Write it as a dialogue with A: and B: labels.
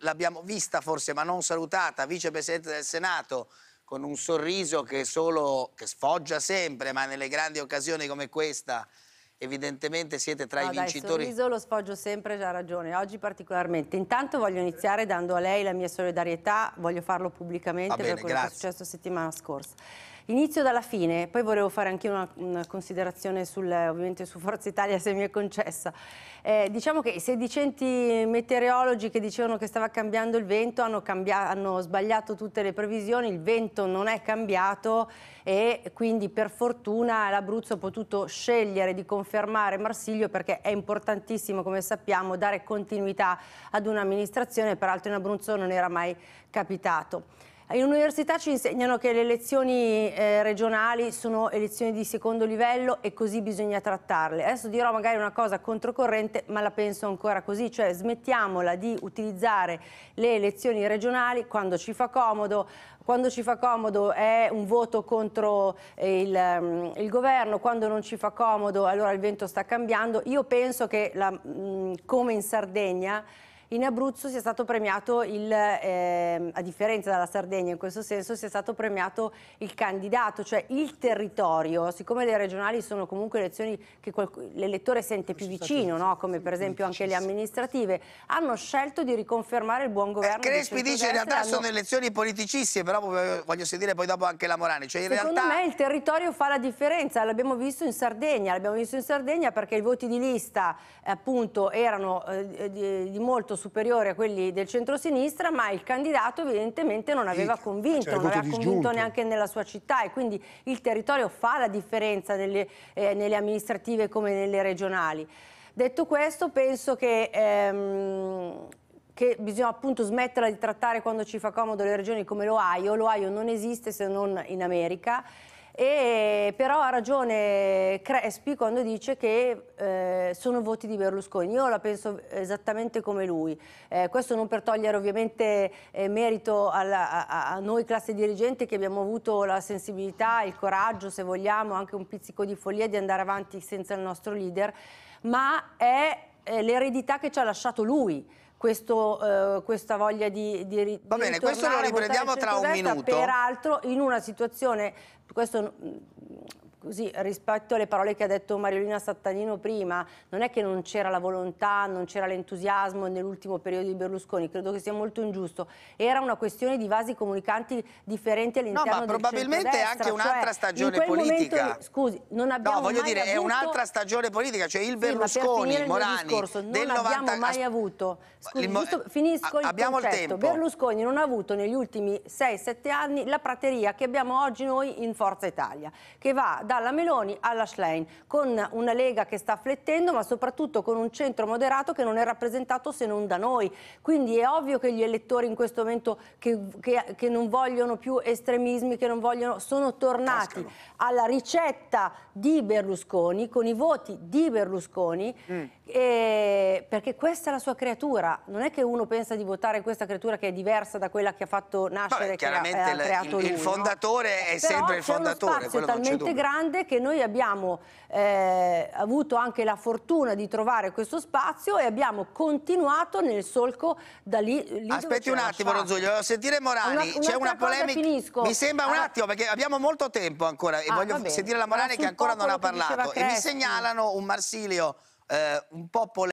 A: L'abbiamo vista forse, ma non salutata, vicepresidente del Senato, con un sorriso che, solo, che sfoggia sempre, ma nelle grandi occasioni come questa evidentemente siete tra no, i vincitori. Il sorriso lo sfoggio sempre, già ragione, oggi particolarmente. Intanto voglio iniziare dando a lei la mia solidarietà, voglio farlo pubblicamente bene, per quello grazie. che è successo settimana scorsa. Inizio dalla fine, poi volevo fare anche una, una considerazione sul, ovviamente su Forza Italia se mi è concessa. Eh, diciamo che i sedicenti meteorologi che dicevano che stava cambiando il vento hanno, hanno sbagliato tutte le previsioni, il vento non è cambiato e quindi per fortuna l'Abruzzo ha potuto scegliere di confermare Marsiglio perché è importantissimo, come sappiamo, dare continuità ad un'amministrazione, peraltro in Abruzzo non era mai capitato. Eh, in università ci insegnano che le elezioni eh, regionali sono elezioni di secondo livello e così bisogna trattarle. Adesso dirò magari una cosa controcorrente, ma la penso ancora così, cioè smettiamola di utilizzare le elezioni regionali quando ci fa comodo, quando ci fa comodo è un voto contro eh, il, ehm, il, governo, quando non ci fa comodo allora il vento sta cambiando. Io penso che la, mm, come in Sardegna in Abruzzo sia stato premiato il, eh, a differenza della Sardegna in questo senso, sia stato premiato il candidato, cioè il territorio, siccome le regionali sono comunque elezioni che l'elettore sente più vicino, no? come per esempio anche le amministrative, hanno scelto di riconfermare il buon eh, governo. Eh, Crespi dice in realtà hanno... sono elezioni politicissime, però voglio sentire poi dopo anche la Morani. Cioè, Secondo realtà... me il territorio fa la differenza, l'abbiamo visto in Sardegna, l'abbiamo visto in Sardegna perché i voti di lista appunto erano eh, di, di molto superiore a quelli del centrosinistra, ma il candidato evidentemente non aveva convinto, non aveva disgiunto. convinto neanche nella sua città e quindi il territorio fa la differenza nelle, eh, nelle amministrative come nelle regionali. Detto questo, penso che... Ehm, che bisogna appunto smetterla di trattare quando ci fa comodo le regioni come l'Ohio. L'Ohio non esiste se non in America e però ha ragione Crespi quando dice che eh, sono voti di Berlusconi. Io la penso esattamente come lui. Eh, questo non per togliere ovviamente eh, merito alla, a, a, noi classe dirigente che abbiamo avuto la sensibilità, il coraggio, se vogliamo, anche un pizzico di follia di andare avanti senza il nostro leader, ma è eh, l'eredità che ci ha lasciato lui. Questo, eh, questa voglia di, di Va bene, questo lo riprendiamo tra un minuto. Peraltro in una situazione, questo Così rispetto alle parole che ha detto Mariolina Sattanino prima, non è che non c'era la volontà, non c'era l'entusiasmo nell'ultimo periodo di Berlusconi, credo che sia molto ingiusto. Era una questione di vasi comunicanti differenti all'interno del no, ma probabilmente è anche un'altra cioè, stagione politica. Momento, scusi, non abbiamo No, voglio mai dire, avuto... è un'altra stagione politica, cioè il Berlusconi, sì, Morani, discorso, non 90... abbiamo mai avuto. Scusi, mo... giusto, finisco il abbiamo concetto. Il tempo. Berlusconi non ha avuto negli ultimi 6-7 anni la prateria che abbiamo oggi noi in Forza Italia, che va da dalla Meloni alla Schlein, con una Lega che sta flettendo ma soprattutto con un centro moderato che non è rappresentato se non da noi. Quindi è ovvio che gli elettori in questo momento che, che, che non vogliono più estremismi, che non vogliono, sono tornati Cascano. alla ricetta di Berlusconi, con i voti di Berlusconi, mm. e, perché questa è la sua creatura. Non è che uno pensa di votare questa creatura che è diversa da quella che ha fatto nascere, Vabbè, che ha, ha creato il, lui, il fondatore no? è sempre Però il fondatore. Quello talmente grande grande che noi abbiamo eh, avuto anche la fortuna di trovare questo spazio e abbiamo continuato nel solco da lì. lì Aspetti un attimo Ronzuglio, sentire Morani, c'è una polemica. Finisco. Mi sembra un ah. attimo perché abbiamo molto tempo ancora e ah, voglio sentire la Morani ah, che ancora non ha parlato e mi segnalano un Marsilio eh, un po' polemico.